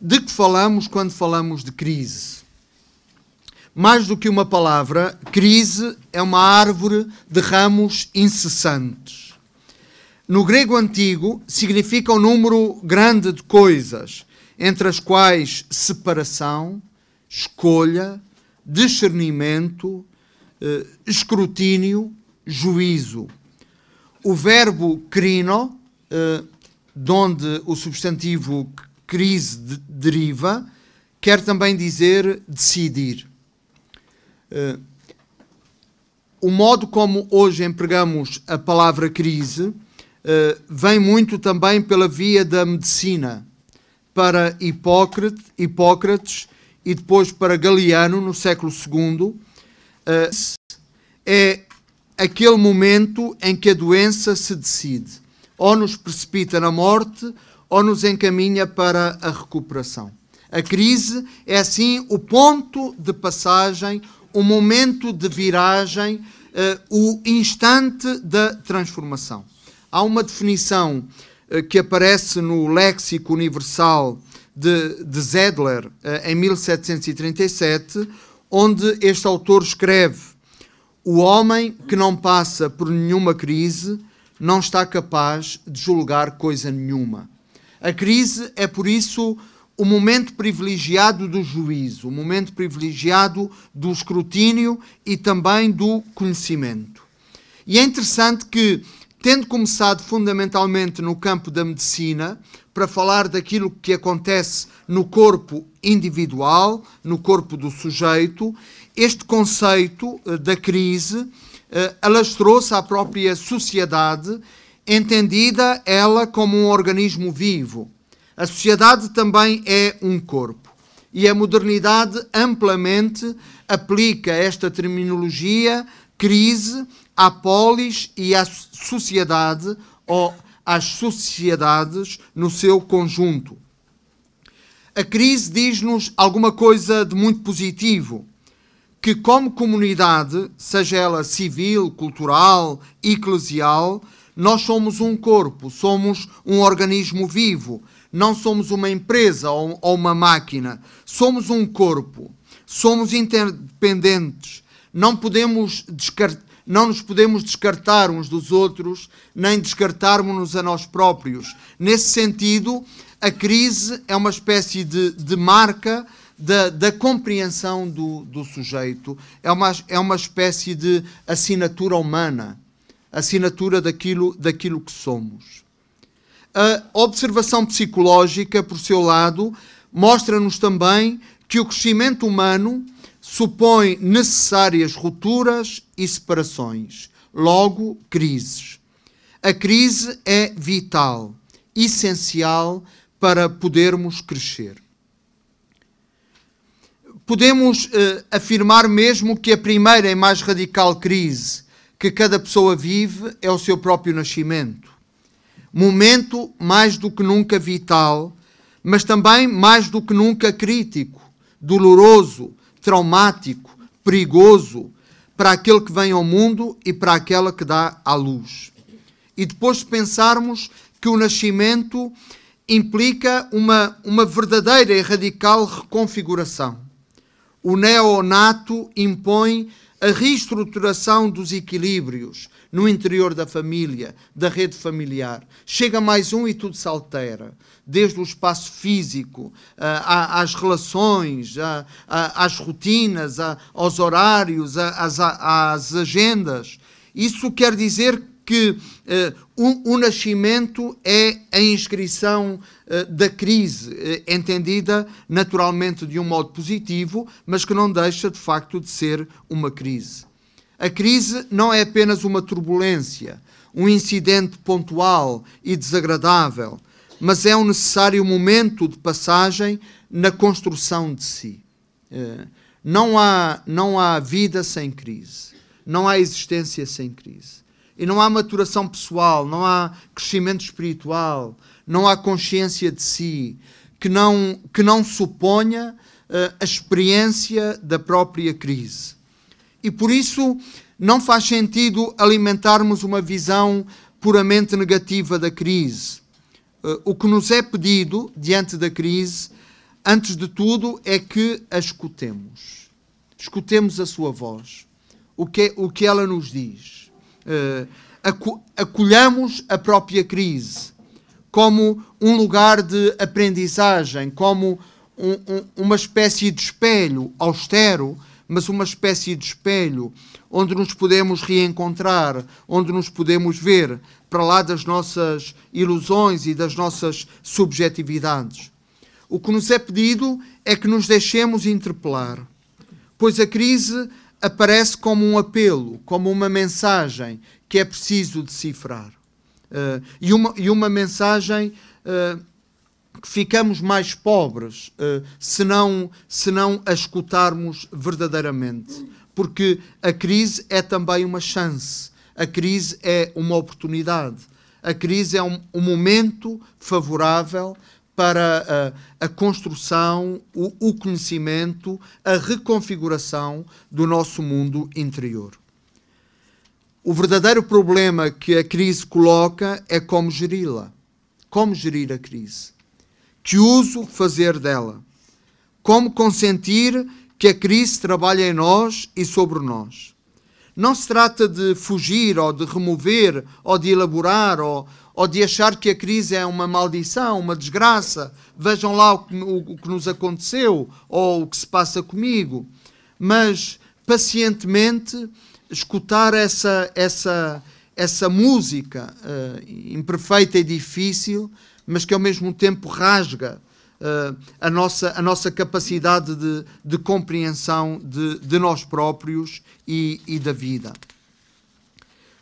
de que falamos quando falamos de crise. Mais do que uma palavra, crise é uma árvore de ramos incessantes. No grego antigo, significa um número grande de coisas, entre as quais separação, escolha, discernimento, eh, escrutínio, juízo. O verbo crino, eh, de onde o substantivo crise de deriva, quer também dizer decidir. Uh, o modo como hoje empregamos a palavra crise uh, vem muito também pela via da medicina, para Hipócrates, Hipócrates e depois para Galiano, no século II, uh, eh, é aquele momento em que a doença se decide. Ou nos precipita na morte, ou nos encaminha para a recuperação. A crise é, assim, o ponto de passagem, o momento de viragem, eh, o instante da transformação. Há uma definição eh, que aparece no Léxico Universal de, de Zedler, eh, em 1737, onde este autor escreve: O homem que não passa por nenhuma crise não está capaz de julgar coisa nenhuma. A crise é, por isso, o momento privilegiado do juízo, o momento privilegiado do escrutínio e também do conhecimento. E é interessante que, tendo começado fundamentalmente no campo da medicina, para falar daquilo que acontece no corpo individual, no corpo do sujeito, este conceito eh, da crise eh, alastrou-se à própria sociedade entendida ela como um organismo vivo. A sociedade também é um corpo. E a modernidade amplamente aplica esta terminologia crise à polis e à sociedade ou às sociedades no seu conjunto. A crise diz-nos alguma coisa de muito positivo, que como comunidade, seja ela civil, cultural, eclesial, nós somos um corpo, somos um organismo vivo, não somos uma empresa ou, ou uma máquina. Somos um corpo, somos interdependentes, não podemos não nos podemos descartar uns dos outros, nem descartarmos-nos a nós próprios. Nesse sentido, a crise é uma espécie de, de marca da, da compreensão do, do, sujeito, é uma, é uma espécie de assinatura humana assinatura daquilo, daquilo que somos. A observação psicológica, por seu lado, mostra-nos também que o crescimento humano supõe necessárias rupturas e separações, logo, crises. A crise é vital, essencial para podermos crescer. Podemos eh, afirmar mesmo que a primeira e mais radical crise que cada pessoa vive é o seu próprio nascimento. Momento mais do que nunca vital, mas também mais do que nunca crítico, doloroso, traumático, perigoso para aquele que vem ao mundo e para aquela que dá à luz. E depois de pensarmos que o nascimento implica uma, uma verdadeira e radical reconfiguração. O neonato impõe a reestruturação dos equilíbrios no interior da família, da rede familiar. Chega mais um e tudo se altera, desde o espaço físico, ah, às relações, às rotinas, aos horários, às, às agendas. Isso quer dizer que uh, o, o, nascimento é a inscrição uh, da crise, uh, entendida naturalmente de um modo positivo, mas que não deixa de facto de ser uma crise. A crise não é apenas uma turbulência, um incidente pontual e desagradável, mas é um necessário momento de passagem na construção de si. Não há, não há vida sem crise, não há existência sem crise. E não há maturação pessoal, não há crescimento espiritual, não há consciência de si, que não, que não suponha uh, a experiência da própria crise. E por isso não faz sentido alimentarmos uma visão puramente negativa da crise. Uh, o que nos é pedido diante da crise, antes de tudo, é que a escutemos. Escutemos a sua voz, o que, é, o que ela nos diz eh, acolhamos a própria crise como um lugar de aprendizagem, como um, um, uma espécie de espelho austero, mas uma espécie de espelho onde nos podemos reencontrar, onde nos podemos ver para lá das nossas ilusões e das nossas subjetividades. O que nos é pedido é que nos deixemos interpelar, pois a crise aparece como um apelo, como uma mensagem que é preciso decifrar. Uh, e, uma, e uma mensagem uh, que ficamos mais pobres uh, se, não, se não a escutarmos verdadeiramente. Porque a crise é também uma chance, a crise é uma oportunidade, a crise é um, um momento favorável para a, ah, a construção, o, o, conhecimento, a reconfiguração do nosso mundo interior. O verdadeiro problema que a crise coloca é como geri-la. Como gerir a crise? Que uso fazer dela? Como consentir que a crise trabalhe em nós e sobre nós? Não se trata de fugir ou de remover ou de elaborar ou, ou de achar que a crise é uma maldição, uma desgraça, vejam lá o que, o, o que nos aconteceu ou o que se passa comigo, mas pacientemente escutar essa, essa, essa música uh, imperfeita e difícil, mas que ao mesmo tempo rasga uh, a, nossa, a nossa capacidade de, de compreensão de, de nós próprios e, e da vida.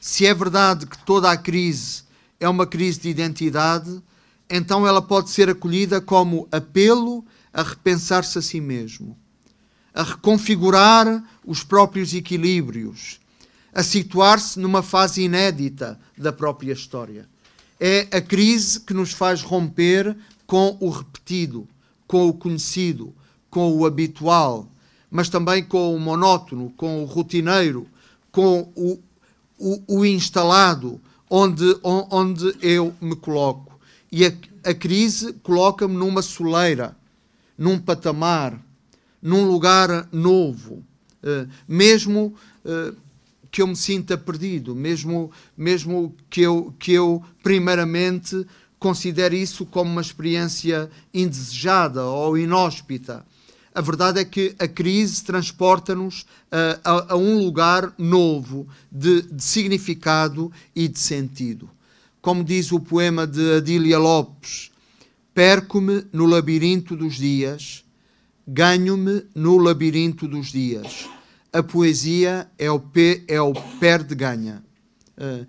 Se é verdade que toda a crise é uma crise de identidade, então ela pode ser acolhida como apelo a repensar-se a si mesmo, a reconfigurar os próprios equilíbrios, a situar-se numa fase inédita da própria história. É a crise que nos faz romper com o repetido, com o conhecido, com o habitual, mas também com o monótono, com o rotineiro, com o, o, o instalado, onde, onde eu me coloco. E a, a crise coloca-me numa soleira, num patamar, num lugar novo. Uh, mesmo uh, que eu me sinta perdido, mesmo, mesmo que, eu, que eu, primeiramente, considere isso como uma experiência indesejada ou inóspita. A verdade é que a crise transporta-nos uh, a, a, um lugar novo de, de, significado e de sentido. Como diz o poema de Adília Lopes, perco-me no labirinto dos dias, ganho-me no labirinto dos dias. A poesia é o, P, é o perde-ganha. Uh, eh,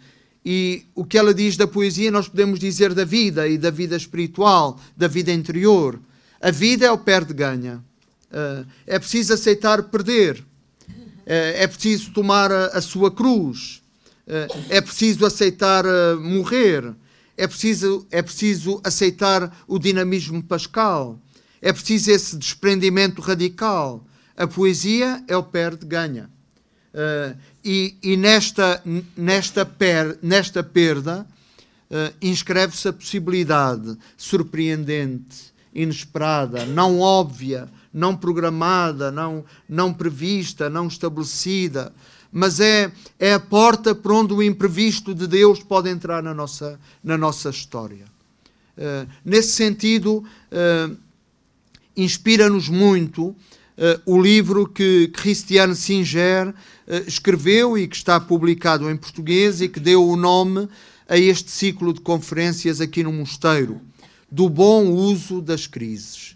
e o que ela diz da poesia, nós podemos dizer da vida e da vida espiritual, da vida interior. A vida é o perde-ganha. Eh, é preciso aceitar perder, eh, é preciso tomar a sua cruz, eh, é preciso aceitar morrer, é preciso, é preciso aceitar o dinamismo pascal, é preciso esse desprendimento radical. A poesia é o perde-ganha. e, e nesta, nesta, per, nesta perda inscreve-se a possibilidade surpreendente inesperada, não óbvia, não programada, não, não prevista, não estabelecida, mas é, é a porta por onde o imprevisto de Deus pode entrar na nossa, na nossa história. Uh, nesse sentido, uh, inspira-nos muito uh, o livro que Christiane Singer escreveu e que está publicado em português e que deu o nome a este ciclo de conferências aqui no Mosteiro do bom uso das crises.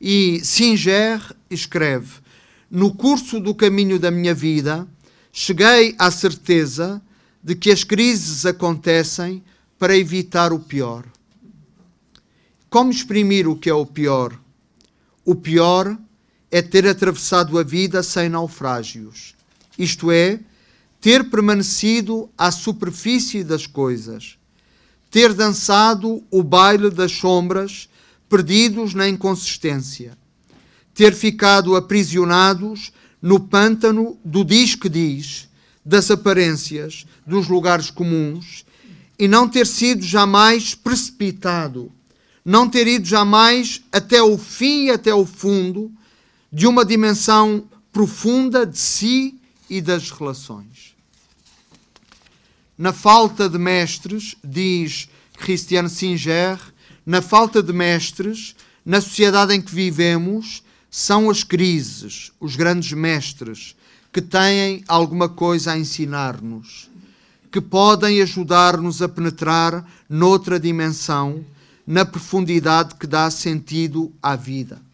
E Singer escreve: No curso do caminho da minha vida, cheguei à certeza de que as crises acontecem para evitar o pior. Como exprimir o que é o pior? O pior é ter atravessado a vida sem naufrágios, isto é, ter permanecido à superfície das coisas, ter dançado o baile das sombras, perdidos na inconsistência, ter ficado aprisionados no pântano do diz que diz, das aparências, dos lugares comuns, e não ter sido jamais precipitado, não ter ido jamais até o fim e até o fundo de uma dimensão profunda de si e das relações. Na falta de mestres, diz Christian Singer, na falta de mestres, na sociedade em que vivemos, são as crises, os grandes mestres, que têm alguma coisa a ensinar-nos, que podem ajudar-nos a penetrar noutra dimensão, na profundidade que dá sentido à vida.